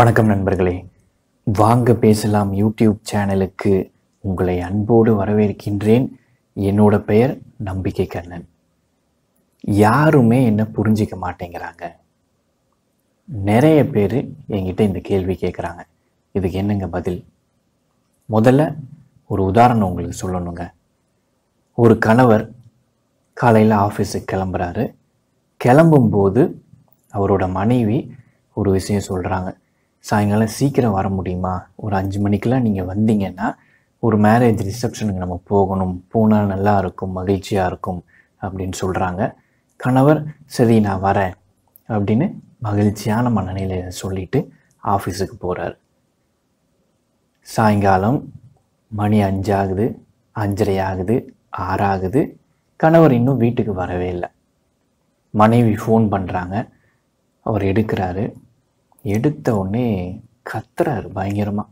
வணக்கம் நண்பர்களே வாங்க பேசலாம் யூடியூப் சேனலுக்கு உங்களை அன்போடு வரவேற்கின்றேன் என்னோட பெயர் நம்பிக்கை கண்ணன் யாருமே என்ன புரிஞ்சிக்க மாட்டேங்கிறாங்க நிறைய பேர் என்கிட்ட இந்த கேள்வி கேட்குறாங்க இதுக்கு என்னங்க பதில் முதல்ல ஒரு உதாரணம் உங்களுக்கு சொல்லணுங்க ஒரு கணவர் காலையில் ஆஃபீஸுக்கு கிளம்புறாரு கிளம்பும்போது அவரோட மனைவி ஒரு விஷயம் சொல்கிறாங்க சாயங்காலம் சீக்கிரம் வர முடியுமா ஒரு அஞ்சு மணிக்கெலாம் நீங்கள் வந்தீங்கன்னா ஒரு மேரேஜ் ரிசப்ஷனுக்கு நம்ம போகணும் போனால் நல்லா இருக்கும் மகிழ்ச்சியாக இருக்கும் அப்படின்னு சொல்கிறாங்க கணவர் சரி நான் வரேன் அப்படின்னு மகிழ்ச்சியான மனநிலை சொல்லிவிட்டு ஆஃபீஸுக்கு போகிறார் சாயங்காலம் மணி அஞ்சாகுது அஞ்சரை ஆகுது ஆறாகுது கணவர் இன்னும் வீட்டுக்கு வரவே இல்லை மனைவி ஃபோன் பண்ணுறாங்க அவர் எடுக்கிறாரு எடுத்த உடனே கத்துறாரு பயங்கரமாக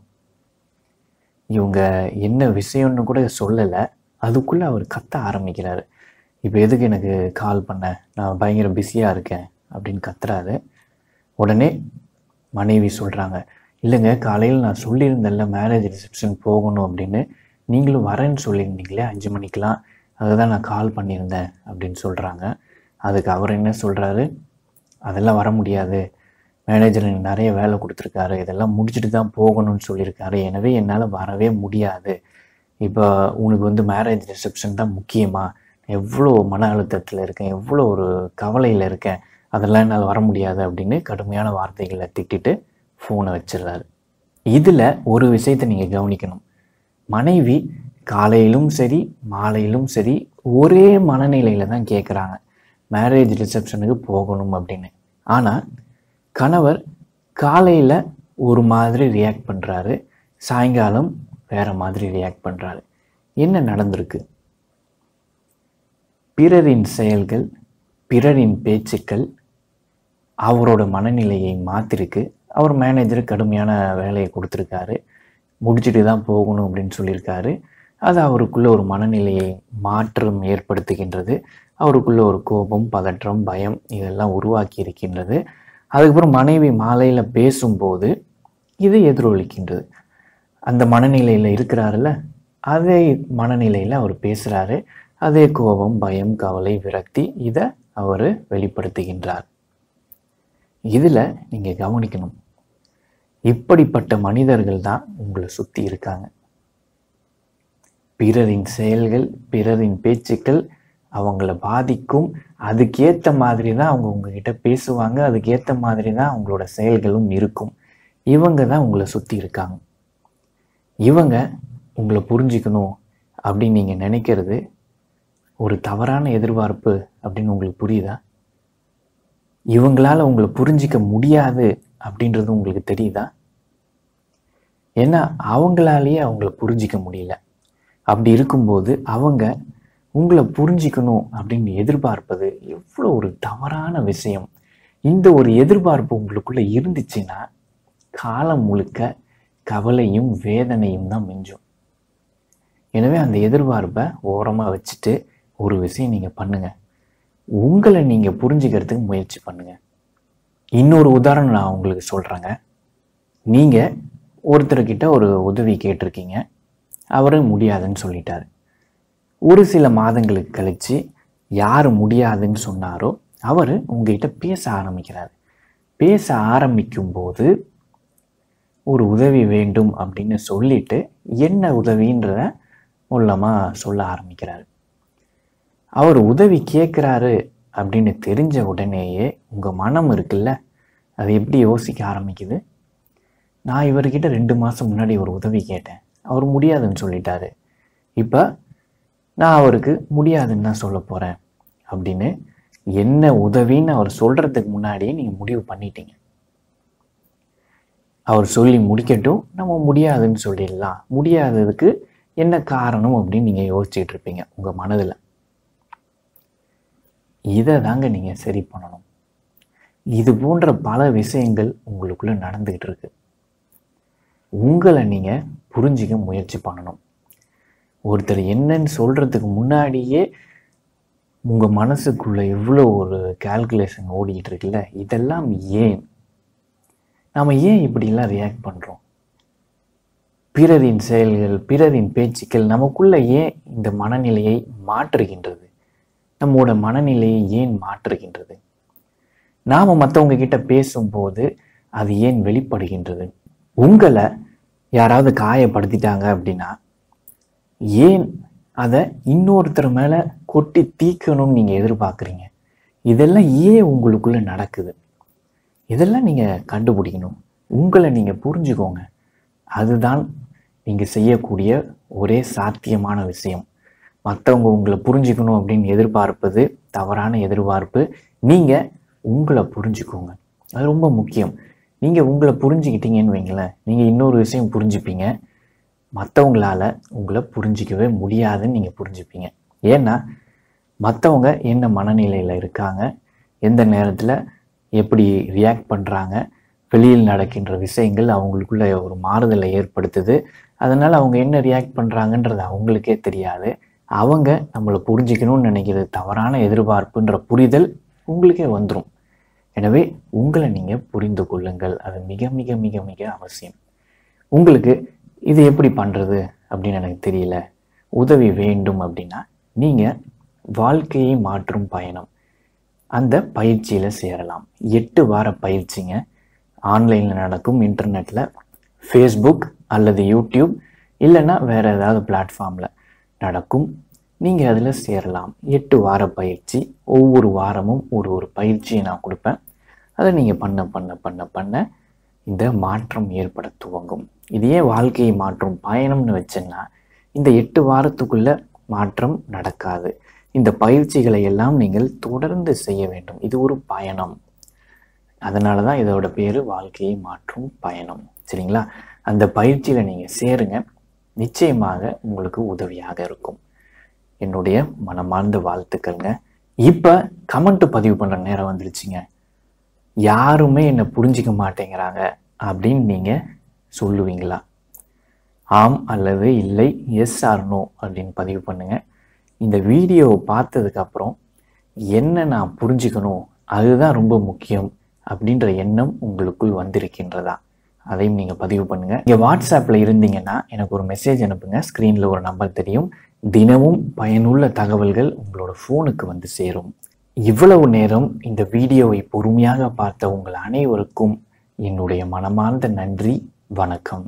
இவங்க என்ன விஷயம்னு கூட சொல்லலை அதுக்குள்ளே அவர் கத்த ஆரம்பிக்கிறாரு இப்போ எதுக்கு எனக்கு கால் பண்ண நான் பயங்கர பிஸியாக இருக்கேன் அப்படின்னு கத்துறாரு உடனே மனைவி சொல்கிறாங்க இல்லைங்க காலையில் நான் சொல்லியிருந்தேன்ல மேரேஜ் ரிசப்ஷன் போகணும் அப்படின்னு நீங்களும் வரேன்னு சொல்லியிருந்தீங்களே அஞ்சு மணிக்கெலாம் அதை தான் நான் கால் பண்ணியிருந்தேன் அப்படின்னு சொல்கிறாங்க அதுக்கு அவர் என்ன சொல்கிறாரு அதெல்லாம் வர முடியாது மேனேஜர் எனக்கு நிறைய வேலை கொடுத்துருக்காரு இதெல்லாம் முடிச்சுட்டு தான் போகணும்னு சொல்லியிருக்காரு எனவே என்னால் வரவே முடியாது இப்போ உனக்கு வந்து மேரேஜ் ரிசப்ஷன் தான் முக்கியமாக எவ்வளோ மன அழுத்தத்தில் இருக்கேன் எவ்வளோ ஒரு கவலையில் இருக்கேன் அதெல்லாம் என்னால் வர முடியாது அப்படின்னு கடுமையான வார்த்தைகளை திட்டிட்டு ஃபோனை வச்சிடுறாரு இதில் ஒரு விஷயத்தை நீங்கள் கவனிக்கணும் மனைவி காலையிலும் சரி மாலையிலும் சரி ஒரே மனநிலையில் தான் கேட்குறாங்க மேரேஜ் ரிசப்ஷனுக்கு போகணும் அப்படின்னு ஆனால் கணவர் காலையில் ஒரு மாதிரி ரியாக்ட் பண்ணுறாரு சாயங்காலம் வேறு மாதிரி ரியாக்ட் பண்ணுறாரு என்ன நடந்திருக்கு பிறரின் செயல்கள் பிறரின் பேச்சுக்கள் அவரோட மனநிலையை மாற்றிருக்கு அவர் மேனேஜர் கடுமையான வேலையை கொடுத்துருக்காரு முடிச்சுட்டு தான் போகணும் அப்படின்னு சொல்லியிருக்காரு அது அவருக்குள்ளே ஒரு மனநிலையை மாற்றம் ஏற்படுத்துகின்றது அவருக்குள்ளே ஒரு கோபம் பதற்றம் பயம் இதெல்லாம் உருவாக்கி இருக்கின்றது அதுக்கப்புறம் மனைவி மாலையில் பேசும்போது இது எதிரொலிக்கின்றது அந்த மனநிலையில் இருக்கிறாருல்ல அதே மனநிலையில் அவர் பேசுகிறாரு அதே கோபம் பயம் கவலை விரக்தி இதை அவர் வெளிப்படுத்துகின்றார் இதில் நீங்கள் கவனிக்கணும் இப்படிப்பட்ட மனிதர்கள் தான் உங்களை சுற்றி இருக்காங்க பிறரின் செயல்கள் பிறரின் பேச்சுக்கள் அவங்கள பாதிக்கும் அதுக்கேற்ற மாதிரி தான் அவங்க உங்ககிட்ட பேசுவாங்க அதுக்கேற்ற மாதிரி தான் அவங்களோட செயல்களும் இருக்கும் இவங்க தான் உங்களை சுற்றி இருக்காங்க இவங்க உங்களை புரிஞ்சுக்கணும் அப்படின்னு நீங்கள் நினைக்கிறது ஒரு தவறான எதிர்பார்ப்பு அப்படின்னு உங்களுக்கு புரியுதா இவங்களால் உங்களை புரிஞ்சிக்க முடியாது அப்படின்றது உங்களுக்கு தெரியுதா ஏன்னா அவங்களாலேயே அவங்கள புரிஞ்சிக்க முடியல அப்படி இருக்கும்போது அவங்க உங்களை புரிஞ்சிக்கணும் அப்படின்னு எதிர்பார்ப்பது எவ்வளோ ஒரு தவறான விஷயம் இந்த ஒரு எதிர்பார்ப்பு உங்களுக்குள்ளே இருந்துச்சுன்னா காலம் முழுக்க கவலையும் வேதனையும் தான் மிஞ்சும் எனவே அந்த எதிர்பார்ப்பை ஓரமாக வச்சுட்டு ஒரு விஷயம் நீங்கள் பண்ணுங்கள் உங்களை நீங்கள் புரிஞ்சுக்கிறதுக்கு முயற்சி பண்ணுங்கள் இன்னொரு உதாரணம் நான் உங்களுக்கு சொல்கிறேங்க நீங்கள் ஒருத்தர்கிட்ட ஒரு உதவி கேட்டிருக்கீங்க அவரும் முடியாதுன்னு சொல்லிட்டாரு ஒரு சில மாதங்களுக்கு கழித்து யார் முடியாதுன்னு சொன்னாரோ அவர் உங்ககிட்ட பேச ஆரம்பிக்கிறார் பேச ஆரம்பிக்கும்போது ஒரு உதவி வேண்டும் அப்படின்னு சொல்லிட்டு என்ன உதவின்றத உள்ளமாக சொல்ல ஆரம்பிக்கிறார் அவர் உதவி கேட்குறாரு அப்படின்னு தெரிஞ்ச உடனேயே உங்கள் மனம் இருக்குல்ல அது எப்படி யோசிக்க ஆரம்பிக்குது நான் இவர்கிட்ட ரெண்டு மாதம் முன்னாடி ஒரு உதவி கேட்டேன் அவர் முடியாதுன்னு சொல்லிட்டாரு இப்போ நான் அவருக்கு முடியாதுன்னு தான் சொல்ல போகிறேன் அப்படின்னு என்ன உதவின்னு அவர் சொல்கிறதுக்கு முன்னாடியே நீங்கள் முடிவு பண்ணிட்டீங்க அவர் சொல்லி முடிக்கட்டும் நம்ம முடியாதுன்னு சொல்லிடலாம் முடியாததுக்கு என்ன காரணம் அப்படின்னு நீங்கள் யோசிச்சுட்டு இருப்பீங்க உங்கள் மனதில் இதை தாங்க நீங்கள் சரி பண்ணணும் இது போன்ற பல விஷயங்கள் உங்களுக்குள்ளே நடந்துக்கிட்டு இருக்கு உங்களை நீங்கள் புரிஞ்சிக்க முயற்சி பண்ணணும் ஒருத்தர் என்னன்னு சொல்கிறதுக்கு முன்னாடியே உங்கள் மனசுக்குள்ளே எவ்வளோ ஒரு கால்குலேஷன் ஓடிக்கிட்டு இருக்குல்ல இதெல்லாம் ஏன் நாம் ஏன் இப்படிலாம் ரியாக்ட் பண்ணுறோம் பிறரின் செயல்கள் பிறரின் பேச்சுக்கள் நமக்குள்ளே ஏன் இந்த மனநிலையை மாற்றுகின்றது நம்மோட மனநிலையை ஏன் மாற்றுகின்றது நாம் மற்றவங்க கிட்ட பேசும்போது அது ஏன் வெளிப்படுகின்றது உங்களை யாராவது காயப்படுத்திட்டாங்க அப்படின்னா ஏன் அதை இன்னொருத்தர் மேலே கொட்டி தீக்கணும்னு நீங்கள் எதிர்பார்க்குறீங்க இதெல்லாம் ஏன் உங்களுக்குள்ளே நடக்குது இதெல்லாம் நீங்கள் கண்டுபிடிக்கணும் உங்களை நீங்கள் புரிஞ்சுக்கோங்க அதுதான் நீங்கள் செய்யக்கூடிய ஒரே சாத்தியமான விஷயம் மற்றவங்க உங்களை புரிஞ்சுக்கணும் அப்படின்னு எதிர்பார்ப்பது தவறான எதிர்பார்ப்பு நீங்கள் உங்களை புரிஞ்சுக்கோங்க அது ரொம்ப முக்கியம் நீங்கள் உங்களை புரிஞ்சுக்கிட்டீங்கன்னு வைங்களேன் நீங்கள் இன்னொரு விஷயம் புரிஞ்சுப்பீங்க மற்றவங்களால் உங்களை புரிஞ்சிக்கவே முடியாதுன்னு நீங்கள் புரிஞ்சுப்பீங்க ஏன்னா மற்றவங்க என்ன மனநிலையில் இருக்காங்க எந்த நேரத்தில் எப்படி ரியாக்ட் பண்ணுறாங்க வெளியில் நடக்கின்ற விஷயங்கள் அவங்களுக்குள்ள ஒரு மாறுதலை ஏற்படுத்துது அதனால் அவங்க என்ன ரியாக்ட் பண்ணுறாங்கன்றது அவங்களுக்கே தெரியாது அவங்க நம்மளை புரிஞ்சிக்கணும்னு நினைக்கிறது தவறான எதிர்பார்ப்புன்ற புரிதல் உங்களுக்கே வந்துடும் எனவே உங்களை நீங்கள் புரிந்து கொள்ளுங்கள் அது மிக மிக மிக மிக அவசியம் உங்களுக்கு இது எப்படி பண்ணுறது அப்படின்னு எனக்கு தெரியல உதவி வேண்டும் அப்படின்னா நீங்கள் வாழ்க்கையை மாற்றும் பயணம் அந்த பயிற்சியில் சேரலாம் எட்டு வார பயிற்சிங்க ஆன்லைனில் நடக்கும் இன்டர்நெட்டில் ஃபேஸ்புக் அல்லது யூடியூப் இல்லைன்னா வேறு ஏதாவது பிளாட்ஃபார்மில் நடக்கும் நீங்கள் அதில் சேரலாம் எட்டு வார பயிற்சி ஒவ்வொரு வாரமும் ஒரு ஒரு பயிற்சியை நான் கொடுப்பேன் அதை நீங்கள் பண்ண பண்ண பண்ண பண்ண இந்த மாற்றம் ஏற்பட துவங்கும் இதையே வாழ்க்கையை மாற்றும் பயணம்னு வச்சேன்னா இந்த எட்டு வாரத்துக்குள்ள மாற்றம் நடக்காது இந்த பயிற்சிகளை எல்லாம் நீங்கள் தொடர்ந்து செய்ய வேண்டும் இது ஒரு பயணம் அதனால தான் இதோட பேர் வாழ்க்கையை மாற்றும் பயணம் சரிங்களா அந்த பயிற்சியில் நீங்கள் சேருங்க நிச்சயமாக உங்களுக்கு உதவியாக இருக்கும் என்னுடைய மனமார்ந்த வாழ்த்துக்கள்ங்க இப்போ கமெண்ட் பதிவு பண்ணுற நேரம் வந்துருச்சுங்க யாருமே என்னை புரிஞ்சிக்க மாட்டேங்கிறாங்க அப்படின்னு நீங்கள் சொல்லுவீங்களா ஆம் அல்லது இல்லை எஸ் ஆர் நோ அப்படின்னு பதிவு பண்ணுங்கள் இந்த வீடியோவை பார்த்ததுக்கப்புறம் என்ன நான் புரிஞ்சுக்கணும் அதுதான் ரொம்ப முக்கியம் அப்படின்ற எண்ணம் உங்களுக்குள் வந்திருக்கின்றதா அதையும் நீங்கள் பதிவு பண்ணுங்கள் இங்கே வாட்ஸ்அப்பில் இருந்தீங்கன்னா எனக்கு ஒரு மெசேஜ் அனுப்புங்க ஸ்க்ரீனில் ஒரு நம்பர் தெரியும் தினமும் பயனுள்ள தகவல்கள் உங்களோட ஃபோனுக்கு வந்து சேரும் இவ்வளவு நேரம் இந்த வீடியோவை பொறுமையாக பார்த்த உங்கள் அனைவருக்கும் என்னுடைய மனமார்ந்த நன்றி வணக்கம்